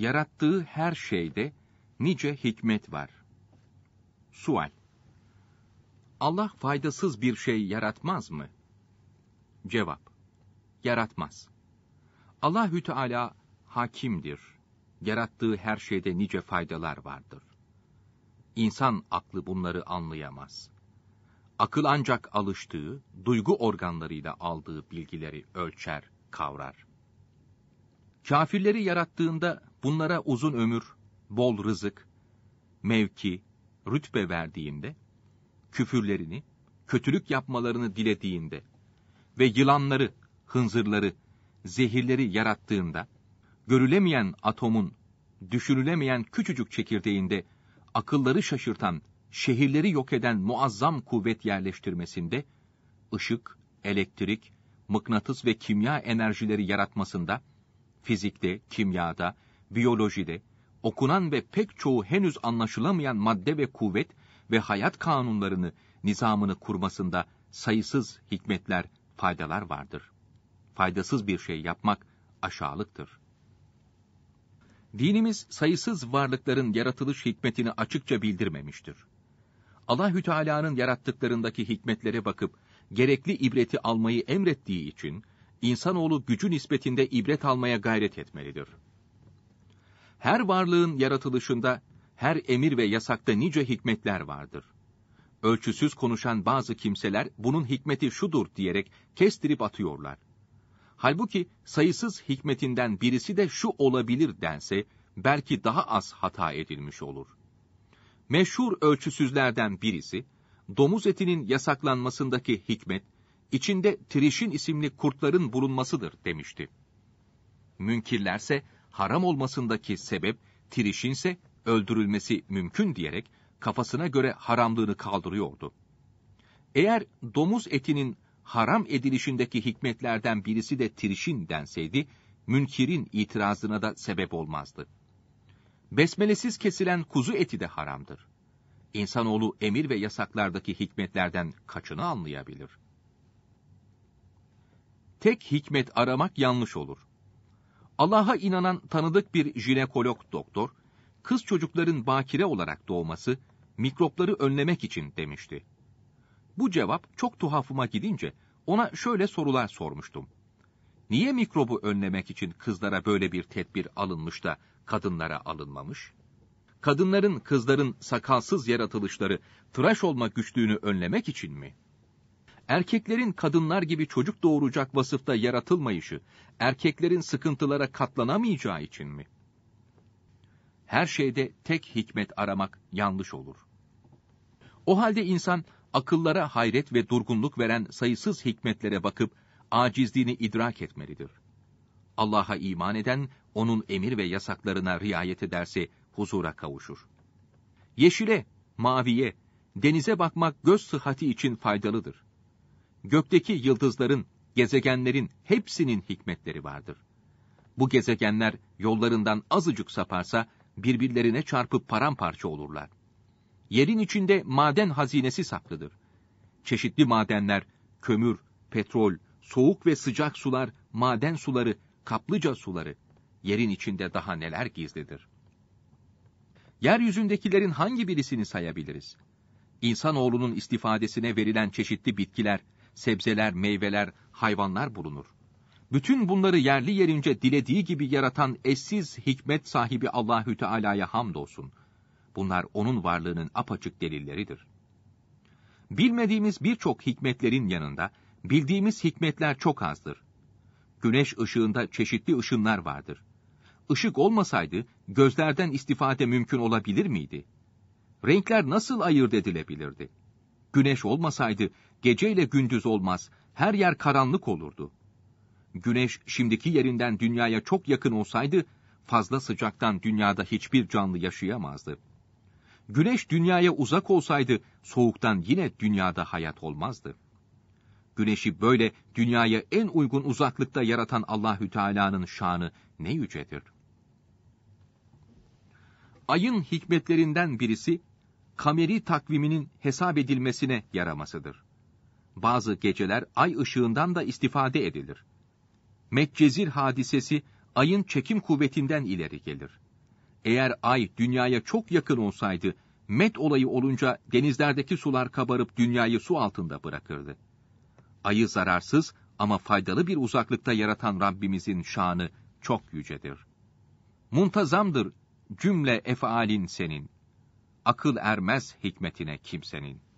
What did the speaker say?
yarattığı her şeyde nice hikmet var. Sual Allah faydasız bir şey yaratmaz mı? Cevap Yaratmaz. Allahü Teala hakimdir. Yarattığı her şeyde nice faydalar vardır. İnsan aklı bunları anlayamaz. Akıl ancak alıştığı, duygu organlarıyla aldığı bilgileri ölçer, kavrar. Kafirleri yarattığında Bunlara uzun ömür, bol rızık, mevki, rütbe verdiğinde, küfürlerini, kötülük yapmalarını dilediğinde ve yılanları, hınzırları, zehirleri yarattığında, görülemeyen atomun, düşünülemeyen küçücük çekirdeğinde akılları şaşırtan, şehirleri yok eden muazzam kuvvet yerleştirmesinde, ışık, elektrik, mıknatıs ve kimya enerjileri yaratmasında, fizikte, kimyada, biyolojide, okunan ve pek çoğu henüz anlaşılamayan madde ve kuvvet ve hayat kanunlarını, nizamını kurmasında sayısız hikmetler, faydalar vardır. Faydasız bir şey yapmak aşağılıktır. Dinimiz sayısız varlıkların yaratılış hikmetini açıkça bildirmemiştir. Allahü Teala'nın yarattıklarındaki hikmetlere bakıp gerekli ibreti almayı emrettiği için insanoğlu gücü nispetinde ibret almaya gayret etmelidir. Her varlığın yaratılışında, her emir ve yasakta nice hikmetler vardır. Ölçüsüz konuşan bazı kimseler bunun hikmeti şudur diyerek kestirip atıyorlar. Halbuki sayısız hikmetinden birisi de şu olabilir dense, belki daha az hata edilmiş olur. Meşhur ölçüsüzlerden birisi, domuz etinin yasaklanmasındaki hikmet, içinde trişin isimli kurtların bulunmasıdır demişti. Münkirlerse haram olmasındaki sebep Tiriş'inse öldürülmesi mümkün diyerek kafasına göre haramlığını kaldırıyordu. Eğer domuz etinin haram edilişindeki hikmetlerden birisi de Tiriş'in denseydi, münkirin itirazına da sebep olmazdı. Besmelesiz kesilen kuzu eti de haramdır. İnsanoğlu emir ve yasaklardaki hikmetlerden kaçını anlayabilir. Tek hikmet aramak yanlış olur. Allah'a inanan tanıdık bir jinekolog doktor, kız çocukların bakire olarak doğması, mikropları önlemek için demişti. Bu cevap çok tuhafıma gidince ona şöyle sorular sormuştum. Niye mikrobu önlemek için kızlara böyle bir tedbir alınmış da kadınlara alınmamış? Kadınların, kızların sakalsız yaratılışları tıraş olma güçlüğünü önlemek için mi? erkeklerin kadınlar gibi çocuk doğuracak vasıfta yaratılmayışı, erkeklerin sıkıntılara katlanamayacağı için mi? Her şeyde tek hikmet aramak yanlış olur. O halde insan, akıllara hayret ve durgunluk veren sayısız hikmetlere bakıp, acizliğini idrak etmelidir. Allah'a iman eden, onun emir ve yasaklarına riayet ederse, huzura kavuşur. Yeşile, maviye, denize bakmak göz sıhhati için faydalıdır gökteki yıldızların, gezegenlerin hepsinin hikmetleri vardır. Bu gezegenler yollarından azıcık saparsa birbirlerine çarpıp paramparça olurlar. Yerin içinde maden hazinesi saklıdır. Çeşitli madenler, kömür, petrol, soğuk ve sıcak sular, maden suları, kaplıca suları, yerin içinde daha neler gizlidir. Yeryüzündekilerin hangi birisini sayabiliriz? İnsanoğlunun istifadesine verilen çeşitli bitkiler, sebzeler, meyveler, hayvanlar bulunur. Bütün bunları yerli yerince dilediği gibi yaratan eşsiz hikmet sahibi Allahü Teala'ya hamdolsun. Bunlar onun varlığının apaçık delilleridir. Bilmediğimiz birçok hikmetlerin yanında bildiğimiz hikmetler çok azdır. Güneş ışığında çeşitli ışınlar vardır. Işık olmasaydı gözlerden istifade mümkün olabilir miydi? Renkler nasıl ayırt edilebilirdi? Güneş olmasaydı Geceyle gündüz olmaz, her yer karanlık olurdu. Güneş şimdiki yerinden dünyaya çok yakın olsaydı, fazla sıcaktan dünyada hiçbir canlı yaşayamazdı. Güneş dünyaya uzak olsaydı, soğuktan yine dünyada hayat olmazdı. Güneşi böyle dünyaya en uygun uzaklıkta yaratan Allahü Teala'nın şanı ne yücedir. Ayın hikmetlerinden birisi kameri takviminin hesap edilmesine yaramasıdır bazı geceler ay ışığından da istifade edilir. Medcezir hadisesi ayın çekim kuvvetinden ileri gelir. Eğer ay dünyaya çok yakın olsaydı, met olayı olunca denizlerdeki sular kabarıp dünyayı su altında bırakırdı. Ayı zararsız ama faydalı bir uzaklıkta yaratan Rabbimizin şanı çok yücedir. Muntazamdır cümle efalin senin. Akıl ermez hikmetine kimsenin.